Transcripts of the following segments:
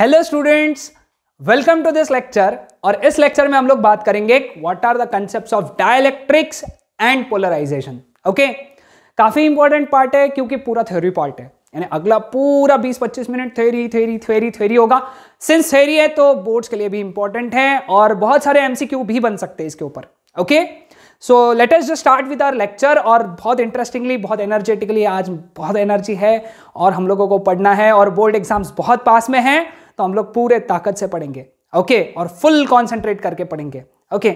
Hello students welcome to this lecture और इस lecture में हम लोग बात करेंगे what are the concepts of dielectrics and polarisation okay काफी इंपॉर्टेंट पार्ट है क्योंकि पूरा थ्योरी पार्ट है यानी अगला पूरा 20-25 minute theory theory theory theory होगा सिंस थ्योरी है तो बोर्ड्स के लिए भी इंपॉर्टेंट है और बहुत सारे एमसीक्यू भी बन सकते हैं इसके ऊपर okay so let us just start with our lecture और बहुत इंटरेस्टिंगली बहुत एनर्जेटिकली आज बहुत एनर्जी है और हम लोगों को पढ़ना है और बोर्ड एग्जाम्स बहुत पास में हैं तो हम लोग पूरे ताकत से पढ़ेंगे ओके okay? और फुल कॉन्सेंट्रेट करके पढ़ेंगे okay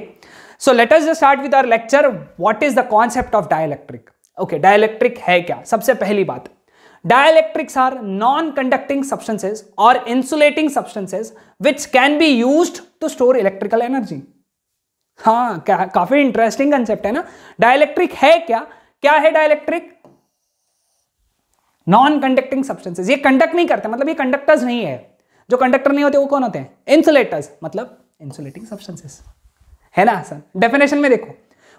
so let us start with our lecture what is the concept of dielectric okay dielectric है क्या सबसे पहली बात dielectrics are non conducting substances और insulating substances which can be use to store electrical energy हाँ क्या काफी interesting concept है ना डायलैक्ट्रिक है क्या क्या है डायलैक्ट्रिक नॉन कंडक्टिंग सब्सटेंसेज ये कंडक्ट नहीं करते मतलब ये कंडक्टर्स नहीं है जो कंडक्टर नहीं होते वो कौन होते हैं इंसुलेटर्स मतलब इंसुलेटिंग सब्सटेंसेस है ना सर डेफिनेशन में देखो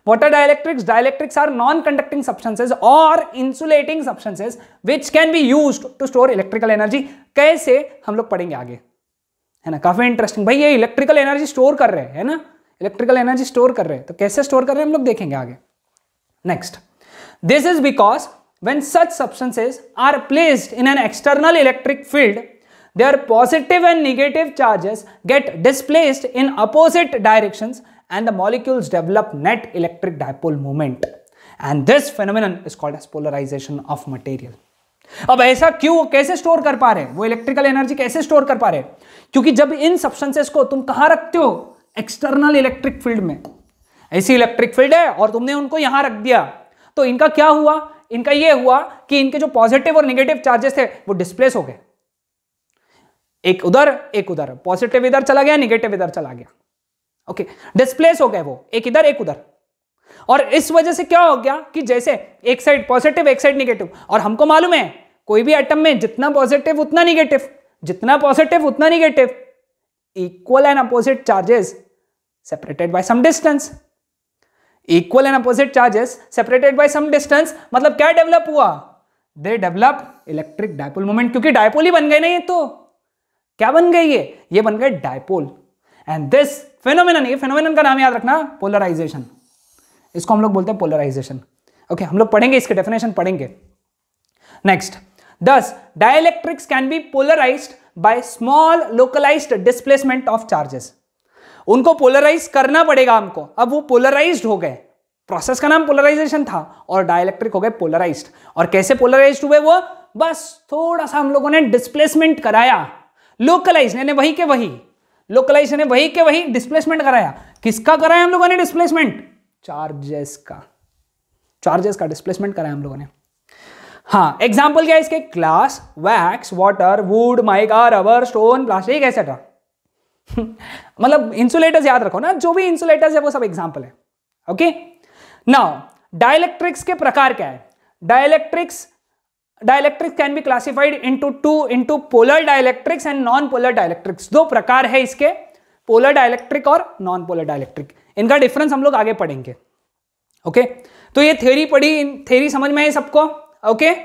water dielectrics dielectrics are non conducting substances और insulating substances which can be use to store electrical energy कैसे हम लोग पढ़ेंगे आगे है ना काफी इंटरेस्टिंग भाई ये इलेक्ट्रिकल एनर्जी स्टोर कर रहे हैं ना इलेक्ट्रिकल एनर्जी स्टोर कर रहे हैं तो कैसे स्टोर कर रहे हैं हम लोग देखेंगे आगे next this is because when such substances are placed in an external electric field their positive and negative charges get displaced in opposite directions and the molecules develop net electric dipole moment. And this phenomenon is called as polarization of material. अब ऐसा क्यों कैसे store कर पा रहे हैं वो electrical energy कैसे स्टोर कर पा रहे हैं क्योंकि जब इन सब्सटेंसेस को तुम कहां रखते हो एक्सटर्नल इलेक्ट्रिक फील्ड में ऐसी इलेक्ट्रिक फील्ड है और तुमने उनको यहां रख दिया तो इनका क्या हुआ इनका यह हुआ कि इनके जो पॉजिटिव और नेगेटिव चार्जेस थे वो डिस्प्लेस हो गए एक उधर एक उधर पॉजिटिव इधर चला गया निगेटिव इधर चला गया ओके डिस्प्लेस हो गए वो एक इधर एक उधर और इस वजह से क्या हो गया कि जैसे एक साइड पॉजिटिव एक साइड निगेटिव और हमको मालूम है कोई भी आइटम में जितना पॉजिटिव उतना निगेटिव जितना पॉजिटिव उतना negative equal and opposite charges separated by some distance equal and opposite charges separated by some distance मतलब क्या डेवलप हुआ they develop electric dipole moment क्योंकि डायपोल ही बन गए ना ये तो क्या बन गए ये ये बन गए डायपोल एंड दिस फेनोमिनन ये फेनोमिनन का नाम याद रखना पोलराइजेशन इसको हम लोग बोलते हैं पोलराइजेशन ओके हम लोग पढ़ेंगे इसके डेफिनेशन पढ़ेंगे next this dielectrics can be polarise by small localise displacement of charges उनको पोलराइज करना पड़ेगा हमको अब वो पोलराइज हो गए प्रोसेस का नाम पोलराइजेशन था और डायलेक्ट्रिक हो गए पोलराइज्ड और कैसे पोलराइज्ड हुए वो बस थोड़ा सा हम लोगों ने डिस्प्लेसमेंट कराया लोकलाइज यानी वही के वही लोकलाइज यानी वही के वही डिस्प्लेसमेंट कराया किसका कराया हम लोगों ने डिस्प्लेसमेंट चार्जेस का चार्जेस का डिस्प्लेसमेंट कराया हम लोगों ने हाँ एग्जाम्पल क्या है इसके glass wax water wood mica rubber stone plastic etcetera मतलब इंसुलेटर्स याद रखो ना जो भी इंसुलेटर्स है वो सब एग्जाम्पल है ओके नाउ डायलेक्ट्रिक्स के प्रकार क्या है dielectrics dielectrics can be classified into two into polar dielectrics and non polar dielectrics दो प्रकार है इसके पोलर डायलेक्ट्रिक और नॉन पोलर डायलेक्ट्रिक इनका डिफरेंस हम लोग आगे पढ़ेंगे ओके okay? तो ये थ्योरी पढ़ी थ्योरी समझ में आई सबको ओके okay?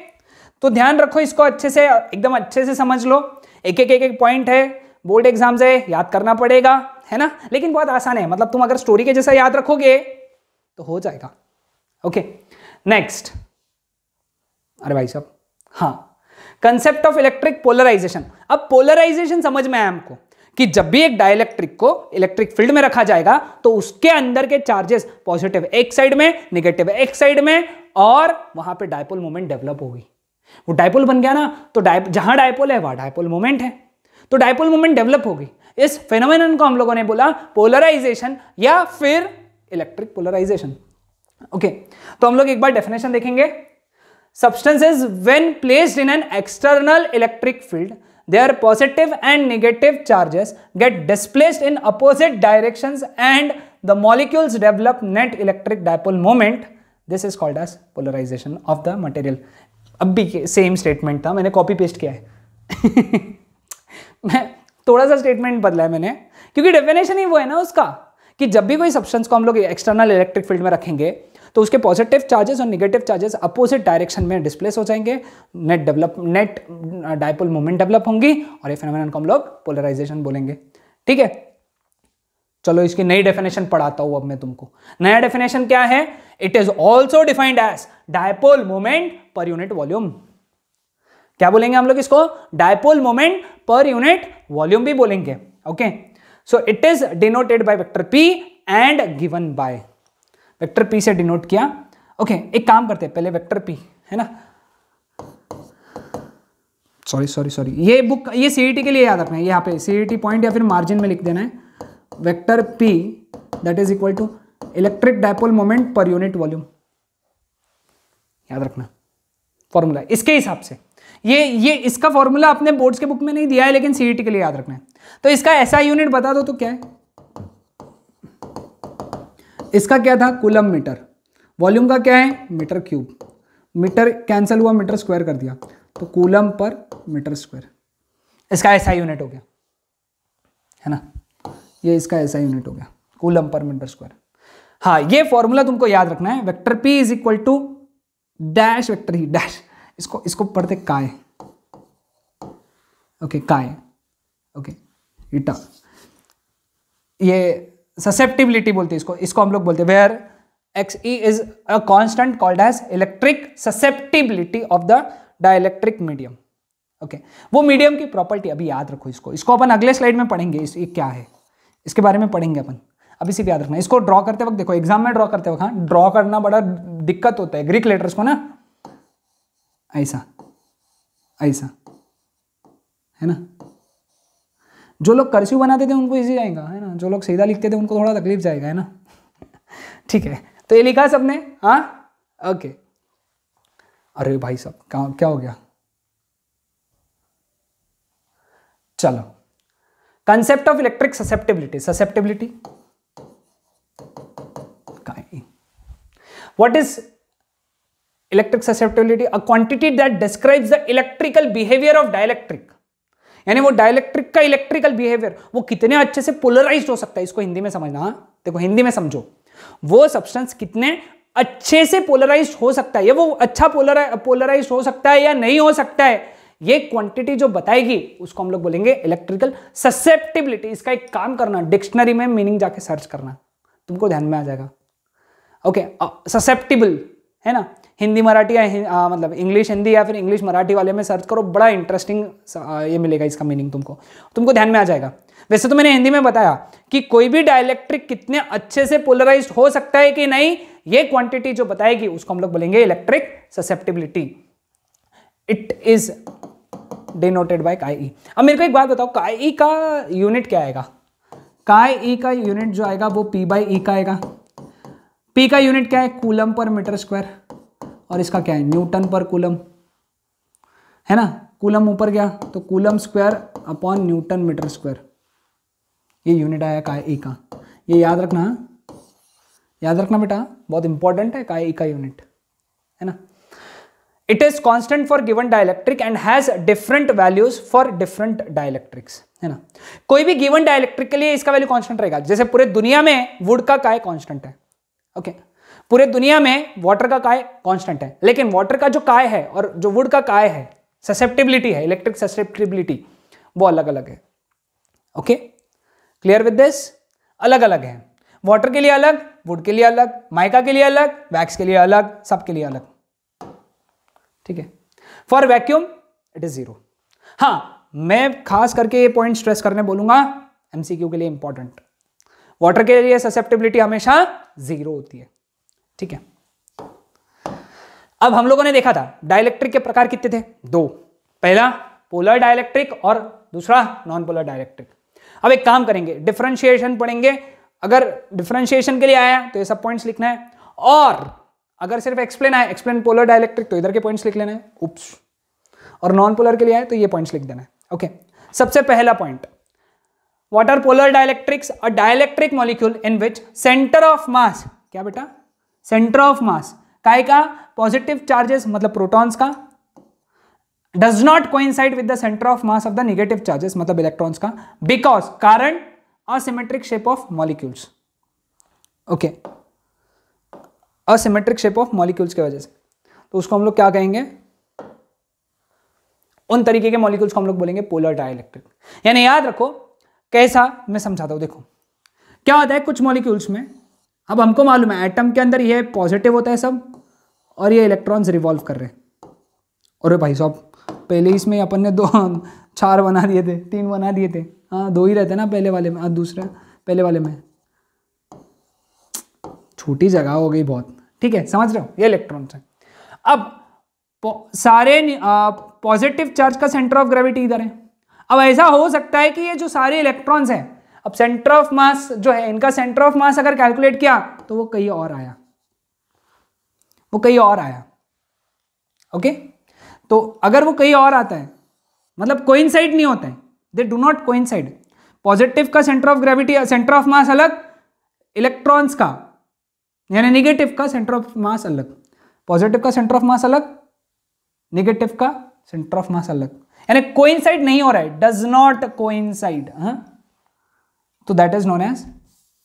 तो ध्यान रखो इसको अच्छे से एकदम अच्छे से समझ लो एक एक एक एक पॉइंट है बोर्ड एग्जाम से याद करना पड़ेगा है ना लेकिन बहुत आसान है मतलब तुम अगर स्टोरी के जैसा याद रखोगे तो हो जाएगा ओके नेक्स्ट अरे भाई साहब हाँ कंसेप्ट ऑफ इलेक्ट्रिक पोलराइजेशन अब पोलराइजेशन समझ में आया हमको कि जब भी एक डायलेक्ट्रिक को इलेक्ट्रिक फील्ड में रखा जाएगा तो उसके अंदर के चार्जेस पॉजिटिव एक साइड में नेगेटिव एक साइड में और वहां पे डायपोल मोमेंट डेवलप होगी वो डायपोल बन गया ना तो डायप जहां डायपोल है वहां डायपोल मोमेंट है तो डायपोल मोमेंट डेवलप होगी इस फेनोमेन को हम लोगों ने बोला पोलराइजेशन या फिर इलेक्ट्रिक पोलराइजेशन ओके तो हम लोग एक बार डेफिनेशन देखेंगे substances when placed in an external electric field their positive and negative charges get displaced in opposite directions and the molecules develop net electric dipole moment this is called as polarization of the material अब भी same statement था मैंने copy paste किया है मैं थोड़ा सा statement बदला है मैंने क्योंकि डेफिनेशन ही वो है ना उसका कि जब भी कोई सब्सटेंस को हम लोग एक्सटर्नल इलेक्ट्रिक फील्ड में रखेंगे तो उसके पॉजिटिव चार्जेस और निगेटिव चार्जेस अपोजिट डायरेक्शन में डिस्प्लेस हो जाएंगे net develop net dipole movement develop होंगी और ये फिनोमिनन को हम लोग पोलराइजेशन बोलेंगे ठीक है चलो इसकी नई डेफिनेशन पढ़ाता हूं अब मैं तुमको नया डेफिनेशन क्या है it is also defined as dipole moment per unit volume क्या बोलेंगे हम लोग इसको dipole moment per unit volume भी बोलेंगे okay so it is denoted by vector P and given by vector P से डिनोट किया ओके okay, एक काम करते हैं पहले वेक्टर पी है ना सॉरी सॉरी सॉरी ये बुक ये सीईटी e के लिए याद रखना है यहाँ पे सीईटी पॉइंट e या फिर मार्जिन में लिख देना है vector P that is equal to electric dipole moment per unit volume याद रखना फॉर्मूला इसके हिसाब से ये ये इसका फॉर्मूला अपने बोर्ड्स के बुक में नहीं दिया है लेकिन सीईटी e के लिए याद रखना है तो इसका ऐसा यूनिट बता दो तो क्या है इसका क्या था कुलम मीटर वॉल्यूम का क्या है मीटर क्यूब मीटर कैंसिल हुआ मीटर स्क्वायर कर दिया तो कूलम पर मीटर स्क्वायर इसका ऐसा यूनिट हो गया है ना ये इसका ऐसा यूनिट हो गया कूलम पर मीटर स्क्वायर हाँ ये फॉर्मूला तुमको याद रखना है vector P is equal to dash vector ही e, डैश इसको इसको पढ़ते काय ओके काय ओके इटा ये ससेप्टिबिलिटी बोलते हैं इसको इसको हम लोग बोलते हैं where X E is a constant called as electric susceptibility of the dielectric medium okay वो मीडियम की प्रॉपर्टी अभी याद रखो इसको इसको अपन अगले स्लाइड में पढ़ेंगे इस, ये क्या है इसके बारे में पढ़ेंगे अपन अभी सिर्फ याद रखना इसको ड्रॉ करते वक्त देखो एग्जाम में ड्रॉ करते वक्त हाँ ड्रॉ करना बड़ा दिक्कत होता है ग्रीक लेटर्स को ना ऐसा ऐसा है ना जो लोग कर्स्यू बनाते थे उनको ईजी जाएगा है ना जो लोग सीधा लिखते थे उनको थोड़ा तकलीफ जाएगा है ना ठीक है तो ये लिखा सबने हाँ ओके अरे भाई साहब क्या क्या हो गया चलो concept of electric susceptibility susceptibility what is electric susceptibility a quantity that describes the electrical behaviour of dielectric यानी वो डायलेक्ट्रिक का इलेक्ट्रिकल बिहेवियर वो कितने अच्छे से पोलराइज हो सकता है इसको हिंदी में समझना हाँ? देखो हिंदी में समझो वो सब्सटेंस कितने अच्छे से पोलराइज हो सकता है या वो अच्छा पोलराइज हो सकता है या नहीं हो सकता है ये क्वांटिटी जो बताएगी उसको हम लोग बोलेंगे इलेक्ट्रिकल ससेप्टिबिलिटी इसका एक काम करना डिक्शनरी में मीनिंग जाके सर्च करना तुमको ध्यान में आ जाएगा ओके ससेप्टिबल है ना हिंदी मराठी या आ, मतलब इंग्लिश हिंदी या फिर इंग्लिश मराठी वाले में सर्च करो बड़ा इंटरेस्टिंग ये मिलेगा इसका मीनिंग तुमको तुमको ध्यान में आ जाएगा वैसे तो मैंने हिंदी में बताया कि कोई भी डायलेक्ट्रिक कितने अच्छे से पोलराइज हो सकता है कि नहीं ये क्वांटिटी जो बताएगी उसको हम लोग बोलेंगे electric susceptibility it is denoted by chi अब मेरे को एक बात बताओ काई का यूनिट क्या आएगा काई ई का यूनिट जो आएगा वो पी बाई ई का आएगा पी का यूनिट क्या है कूलम पर मीटर स्क्वायर और इसका क्या है न्यूटन पर कूलम है ना कूलम ऊपर गया तो coulomb square upon newton metre square ये यूनिट आया काय ई का ये याद रखना हाँ? याद रखना बेटा बहुत इंपॉर्टेंट है काय ई का यूनिट है ना it is constant for given dielectric and has different values for different dielectrics है ना कोई भी गिवन डायलैक्ट्रिक के लिए इसका वैल्यू कॉन्स्टेंट रहेगा जैसे पूरे दुनिया में वुड का काय कॉन्स्टेंट है ओके okay. पूरे दुनिया में वाटर का काय कांस्टेंट है लेकिन वाटर का जो काय है और जो वुड का काय है ससेप्टिबिलिटी है इलेक्ट्रिक ससेप्टिबिलिटी वो अलग अलग है ओके क्लियर विद दिस अलग अलग है वाटर के लिए अलग वुड के लिए अलग माइका के लिए अलग वैक्स के लिए अलग सब के लिए अलग ठीक है for vacuum it is zero हाँ मैं खास करके ये पॉइंट स्ट्रेस करने बोलूंगा एमसीक्यू के लिए इंपॉर्टेंट वाटर के लिए ससेप्टिबिलिटी हमेशा जीरो होती है ठीक है अब हम लोगों ने देखा था डायलेक्ट्रिक के प्रकार कितने थे दो पहला पोलर डायलेक्ट्रिक और दूसरा नॉन पोलर डायलेक्ट्रिक अब एक काम करेंगे डिफ्रेंशिएशन पढ़ेंगे अगर डिफ्रेंशिएशन तो तो के लिए आया तो ये सब पॉइंट्स लिखना है और अगर सिर्फ एक्सप्लेन आया एक्सप्लेन पोलर डायलेक्ट्रिक तो इधर के पॉइंट्स लिख लेना है उप्स और नॉन पोलर के लिए आए तो ये पॉइंट्स लिख देना है ओके सबसे पहला point what are polar dielectrics a dielectric molecule in which centre of mass क्या बेटा सेंटर ऑफ मास काय का पॉजिटिव चार्जेस मतलब प्रोटॉन्स का does not coincide with the centre of mass of the negative charges मतलब electrons का because कारण asymmetric shape of molecules okay asymmetric shape of molecules की वजह से तो उसको हम लोग क्या कहेंगे उन तरीके के मॉलिक्यूल्स को हम लोग बोलेंगे पोलर डाइलेक्ट्रिक यानी याद रखो कैसा मैं समझाता हूं देखो क्या होता है कुछ मॉलिक्यूल्स में अब हमको मालूम है एटम के अंदर ये पॉजिटिव होता है सब और ये इलेक्ट्रॉन्स रिवॉल्व कर रहे हैं अरे भाई साहब पहले इसमें अपन ने दो चार बना दिए थे तीन बना दिए थे हाँ दो ही रहते ना पहले वाले में हाँ दूसरा पहले वाले में छोटी जगह हो गई बहुत ठीक है समझ रहे हो ये इलेक्ट्रॉन्स है अब सारे पॉजिटिव चार्ज का सेंटर ऑफ ग्रेविटी इधर है अब ऐसा हो सकता है कि ये जो सारे इलेक्ट्रॉन्स हैं अब सेंटर ऑफ मास जो है इनका सेंटर ऑफ मास अगर कैलकुलेट किया तो वो कहीं और आया वो कहीं और आया ओके तो अगर वो कहीं और आता है मतलब कोइंसाइड नहीं होता है they do not coincide positive का centre of gravity centre of mass अलग इलेक्ट्रॉन्स का यानी निगेटिव का सेंटर ऑफ मास अलग पॉजिटिव का सेंटर ऑफ मास अलग निगेटिव का सेंटर ऑफ मास अलग यानी कोइंसाइड नहीं हो रहा है डज नॉट कोइंसाइड हाँ तो that is known as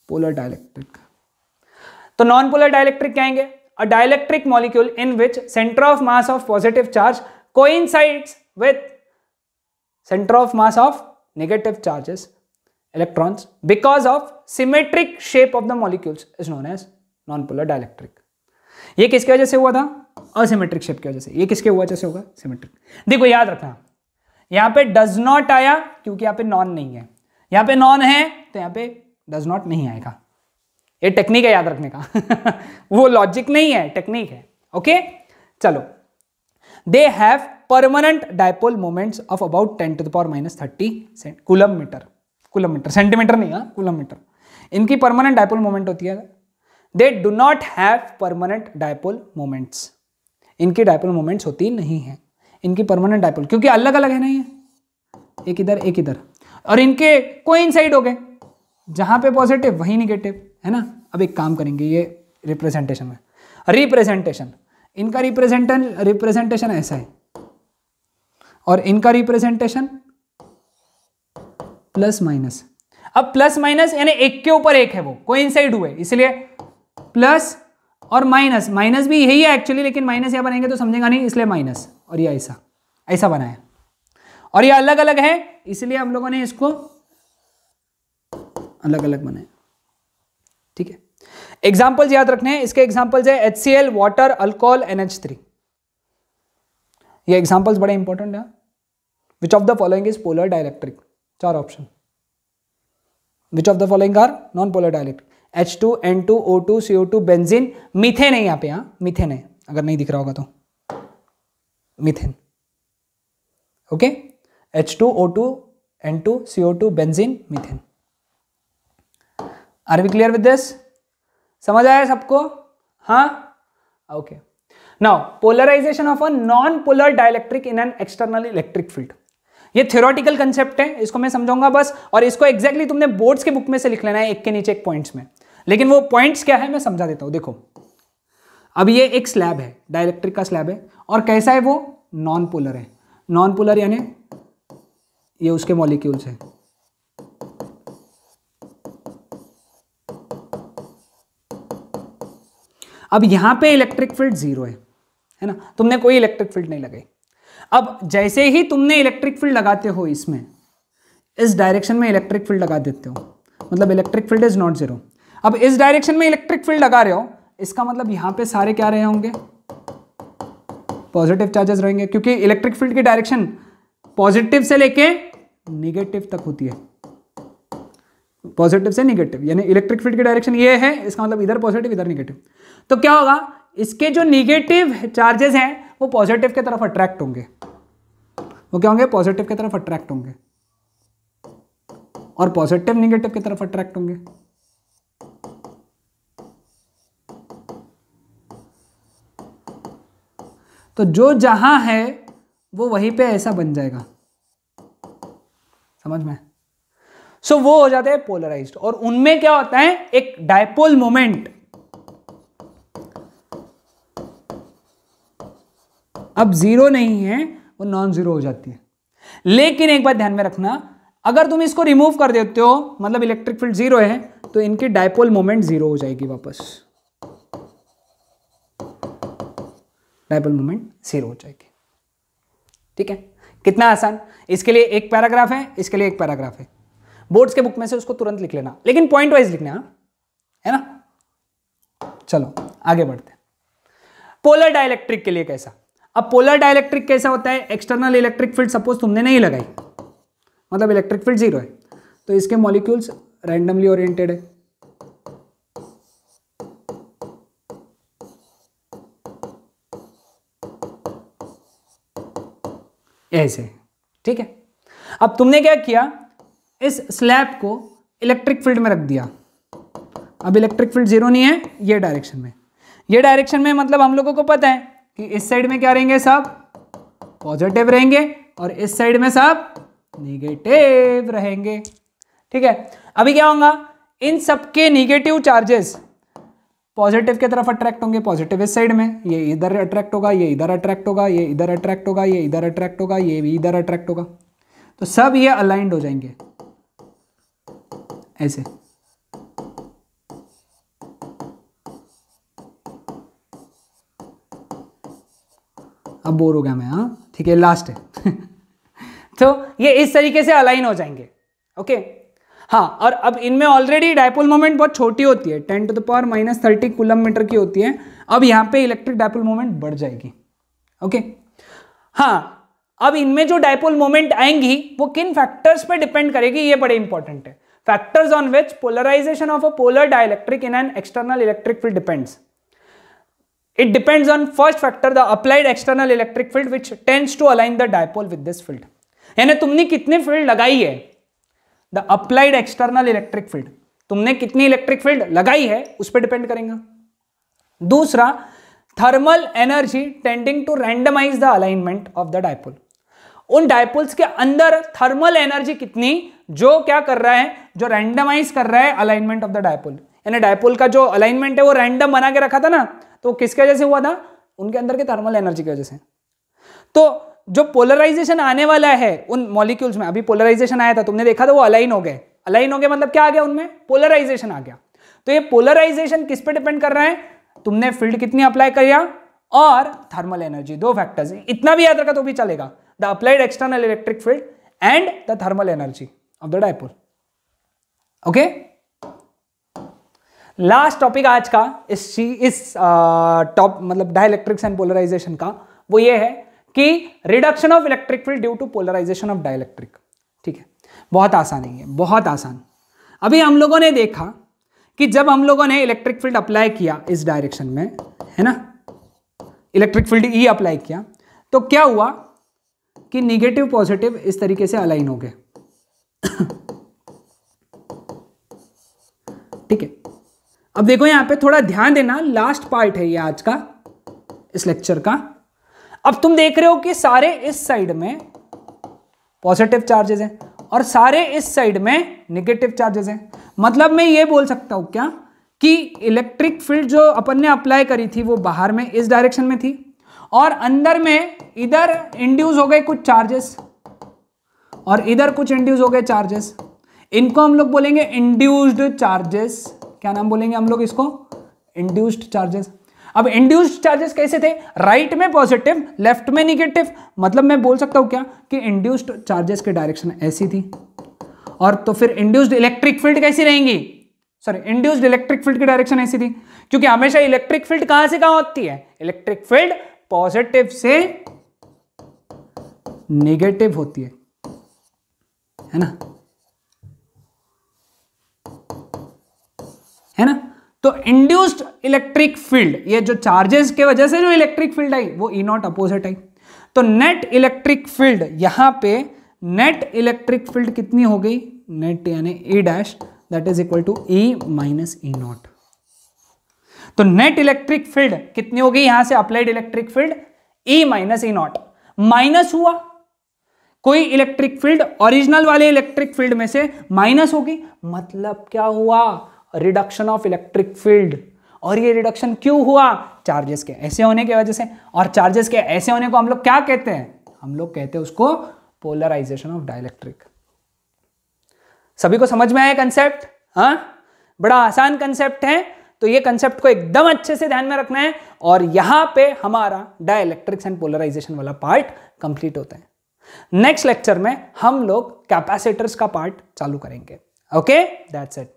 polar dielectric तो नॉन पोलर डायलेक्ट्रिक कहेंगे a dielectric molecule in which centre of mass of positive charge coincides with centre of mass of negative charges electrons because of symmetric shape of the molecules is known as non polar dielectric ये किसकी वजह से हुआ था asymmetric shape की वजह से ये किसके वजह से होगा सिमेट्रिक देखो याद रखना यहां पे डज नॉट आया क्योंकि यहां पे नॉन नहीं है यहां पे नॉन है तो यहाँ पे डज नॉट नहीं आएगा ये टेक्निक है याद रखने का वो लॉजिक नहीं है टेक्निक है ओके चलो they have permanent dipole moments of about ten to the power minus thirty coulomb metre coulomb metre centimetre नहीं है कुलम मीटर इनकी परमानेंट डायपोल मोमेंट होती है they do not have permanent dipole moments इनकी dipole moments होती नहीं है इनकी परमानेंट डायपोल क्योंकि अलग अलग है ना ये एक इधर एक इधर और इनके कोई हो गए जहां पे पॉजिटिव वही निगेटिव है ना अब एक काम करेंगे ये रिप्रेजेंटेशन में रिप्रेजेंटेशन इनका रिप्रेजेंटन रिप्रेजेंटेशन ऐसा है और इनका रिप्रेजेंटेशन प्लस माइनस अब प्लस माइनस यानी एक के ऊपर एक है वो कोई साइड हुए इसलिए प्लस और माइनस माइनस भी यही है एक्चुअली लेकिन माइनस यहां बनेंगे तो समझेगा नहीं इसलिए माइनस और ये ऐसा ऐसा बनाया और ये अलग अलग है इसलिए हम लोगों ने इसको अलग अलग बने ठीक है एग्जाम्पल्स याद रखने हैं इसके एग्जाम्पल्स है एच वाटर अल्कोहल एन ये एग्जाम्पल्स बड़े इंपॉर्टेंट है which of the following is polar dielectric चार option which of the following are non polar dielectric H two N two O two CO two benzene methane है यहां पे यहां methane है अगर नहीं दिख रहा होगा तो methane okay H two O two N two CO two benzene methane are we clear with this समझ आया सबको हाँ okay now polarisation of a non polar dielectric in an external electric field ये थ्योरेटिकल कंसेप्ट है इसको मैं समझाऊंगा बस और इसको एक्जैक्टली exactly तुमने बोर्ड्स के बुक में से लिख लेना है एक के नीचे एक पॉइंट्स में लेकिन वो पॉइंट्स क्या है मैं समझा देता हूँ देखो अब ये एक स्लैब है डायलैक्ट्रिक का स्लैब है और कैसा है वो नॉन पोलर है नॉन पोलर यानी ये उसके मॉलिक्यूल्स है अब यहां पे इलेक्ट्रिक फील्ड जीरो है है ना तुमने कोई इलेक्ट्रिक फील्ड नहीं लगाई अब जैसे ही तुमने इलेक्ट्रिक फील्ड लगाते हो इसमें इस डायरेक्शन में इलेक्ट्रिक फील्ड लगा देते हो मतलब electric field is not zero अब इस डायरेक्शन में इलेक्ट्रिक फील्ड लगा रहे हो इसका मतलब यहां पे सारे क्या रहे होंगे पॉजिटिव चार्जेस रहेंगे क्योंकि इलेक्ट्रिक फील्ड की डायरेक्शन पॉजिटिव से लेके निगेटिव तक होती है पॉजिटिव से निगेटिव यानी इलेक्ट्रिक फील्ड की डायरेक्शन ये है इसका मतलब इधर पॉजिटिव इधर निगेटिव तो क्या होगा इसके जो निगेटिव चार्जेस हैं वो पॉजिटिव की तरफ अट्रैक्ट होंगे वो क्या होंगे पॉजिटिव की तरफ अट्रैक्ट होंगे और पॉजिटिव निगेटिव की तरफ अट्रैक्ट होंगे तो जो जहां है वो वहीं पे ऐसा बन जाएगा समझ में सो so, वो हो जाते हैं पोलराइज्ड और उनमें क्या होता है एक डायपोल मोमेंट अब जीरो नहीं है वो नॉन जीरो हो जाती है लेकिन एक बात ध्यान में रखना अगर तुम इसको रिमूव कर देते हो मतलब इलेक्ट्रिक फील्ड जीरो है तो इनकी डायपोल मोमेंट जीरो हो जाएगी वापस डायपोल मोमेंट जीरो हो जाएगी ठीक है कितना आसान इसके लिए एक पैराग्राफ है इसके लिए एक पैराग्राफ है बोर्ड्स के बुक में से उसको तुरंत लिख लेना लेकिन पॉइंट वाइज लिखना है ना चलो आगे बढ़ते हैं पोलर डायलैक्ट्रिक के लिए कैसा अब पोलर डायलैक्ट्रिक कैसा होता है एक्सटर्नल इलेक्ट्रिक फील्ड सपोज तुमने नहीं लगाई मतलब इलेक्ट्रिक फील्ड जीरो है तो इसके मॉलिक्यूल्स रैंडमली ओरिएंटेड है ऐसे ठीक है अब तुमने क्या किया इस स्लैब को इलेक्ट्रिक फील्ड में रख दिया अब इलेक्ट्रिक फील्ड जीरो नहीं है ये डायरेक्शन में ये डायरेक्शन में मतलब हम लोगों को पता है कि इस साइड में क्या रहेंगे सब पॉजिटिव रहेंगे और इस साइड में सब निगेटिव रहेंगे ठीक है अभी क्या होगा इन सबके निगेटिव चार्जेस पॉजिटिव की तरफ अट्रैक्ट होंगे पॉजिटिव इस साइड में ये इधर अट्रैक्ट होगा ये इधर अट्रैक्ट होगा ये इधर अट्रैक्ट होगा ये इधर अट्रैक्ट होगा ये भी इधर अट्रैक्ट होगा तो सब ये अलाइंड हो जाएंगे ऐसे अब बोर हो गया मैं हाँ ठीक है लास्ट है तो ये इस तरीके से अलाइन हो जाएंगे ओके हाँ और अब इनमें ऑलरेडी डायपोल मोमेंट बहुत छोटी होती है ten to the power minus thirty coulomb metre की होती है अब यहाँ पे इलेक्ट्रिक डायपोल मोमेंट बढ़ जाएगी ओके हाँ अब इनमें जो डायपोल मोमेंट आएंगी वो किन फैक्टर्स पे डिपेंड करेगी ये बड़े इंपॉर्टेंट है factors on which polarization of a polar dielectric in an external electric field depends. It depends on first factor the applied external electric field which tends to align the dipole with this field. यानी तुमने कितने field लगाई है the applied external electric field तुमने कितनी electric field लगाई है उस पर डिपेंड करेगा दूसरा thermal energy tending to randomise the alignment of the dipole उन डायपोल्स के अंदर थर्मल एनर्जी कितनी जो क्या कर रहा है जो रैंडमाइज कर रहा है अलाइनमेंट ऑफ द डायपोल यानी डायपोल का जो अलाइनमेंट है वो रैंडम बना के रखा था ना तो किसके वजह से हुआ था उनके अंदर के थर्मल एनर्जी की वजह से तो जो पोलराइजेशन आने वाला है उन मॉलिक्यूल्स में अभी पोलराइजेशन आया था तुमने देखा था वो अलाइन हो गए अलाइन हो गए मतलब क्या आ गया उनमें पोलराइजेशन आ गया तो ये पोलराइजेशन किस पे डिपेंड कर रहा है तुमने फील्ड कितनी अप्लाई किया और थर्मल एनर्जी दो फैक्टर्स इतना भी याद रखा तो भी चलेगा the applied external electric field and the thermal energy of the dipole okay last topic आज का इस इस टॉप मतलब डाइलेक्ट्रिक्स एंड पोलराइजेशन का वो ये है कि reduction of electric field due to polarisation of dielectric ठीक है बहुत आसान है ये बहुत आसान अभी हम लोगों ने देखा कि जब हम लोगों ने इलेक्ट्रिक फील्ड अप्लाई किया इस डायरेक्शन में है ना इलेक्ट्रिक फील्ड ई अप्लाई किया तो क्या हुआ कि निगेटिव पॉजिटिव इस तरीके से अलाइन हो गए ठीक है अब देखो यहां पे थोड़ा ध्यान देना लास्ट पार्ट है ये आज का इस लेक्चर का अब तुम देख रहे हो कि सारे इस साइड में पॉजिटिव चार्जेस हैं और सारे इस साइड में नेगेटिव चार्जेस हैं मतलब मैं ये बोल सकता हूं क्या कि इलेक्ट्रिक फील्ड जो अपन ने अप्लाई करी थी वो बाहर में इस डायरेक्शन में थी और अंदर में इधर इंड्यूस हो गए कुछ चार्जेस और इधर कुछ इंड्यूस हो गए चार्जेस इनको हम लोग बोलेंगे इंड्यूस्ड चार्जेस क्या नाम बोलेंगे हम लोग इसको इंड्यूस्ड चार्जेस अब इंड्यूस्ड चार्जेस कैसे थे राइट right में पॉजिटिव लेफ्ट में निगेटिव मतलब मैं बोल सकता हूं क्या कि इंड्यूस्ड चार्जेस की डायरेक्शन ऐसी थी और तो फिर इंड्यूस्ड इलेक्ट्रिक फील्ड कैसी रहेंगी सॉरी इंड्यूस्ड इलेक्ट्रिक फील्ड की डायरेक्शन ऐसी थी क्योंकि हमेशा इलेक्ट्रिक फील्ड कहां से कहां होती है इलेक्ट्रिक फील्ड पॉजिटिव से निगेटिव होती है है ना है ना तो इंड्यूस्ड इलेक्ट्रिक फील्ड ये जो चार्जेस के वजह से जो इलेक्ट्रिक फील्ड आई वो ई नॉट अपोजिट आई तो नेट इलेक्ट्रिक फील्ड यहां पे नेट इलेक्ट्रिक फील्ड कितनी हो गई नेट यानी E dash that is equal to E minus E naught तो नेट इलेक्ट्रिक फील्ड कितनी हो गई यहां से applied electric field E minus E naught minus हुआ कोई इलेक्ट्रिक फील्ड ओरिजिनल वाले इलेक्ट्रिक फील्ड में से माइनस होगी मतलब क्या हुआ रिडक्शन ऑफ इलेक्ट्रिक फील्ड और ये रिडक्शन क्यों हुआ चार्जेस के ऐसे होने की वजह से और चार्जेस के ऐसे होने को हम लोग क्या कहते हैं हम लोग कहते हैं उसको पोलराइजेशन ऑफ डायलैक्ट्रिक सभी को समझ में आया कंसेप्ट हाँ? बड़ा आसान कंसेप्ट है तो ये कंसेप्ट को एकदम अच्छे से ध्यान में रखना है और यहां पे हमारा डायलैक्ट्रिक्स एंड पोलराइजेशन वाला पार्ट कंप्लीट होता है नेक्स्ट लेक्चर में हम लोग कैपेसिटर्स का पार्ट चालू करेंगे ओके दैट्स इट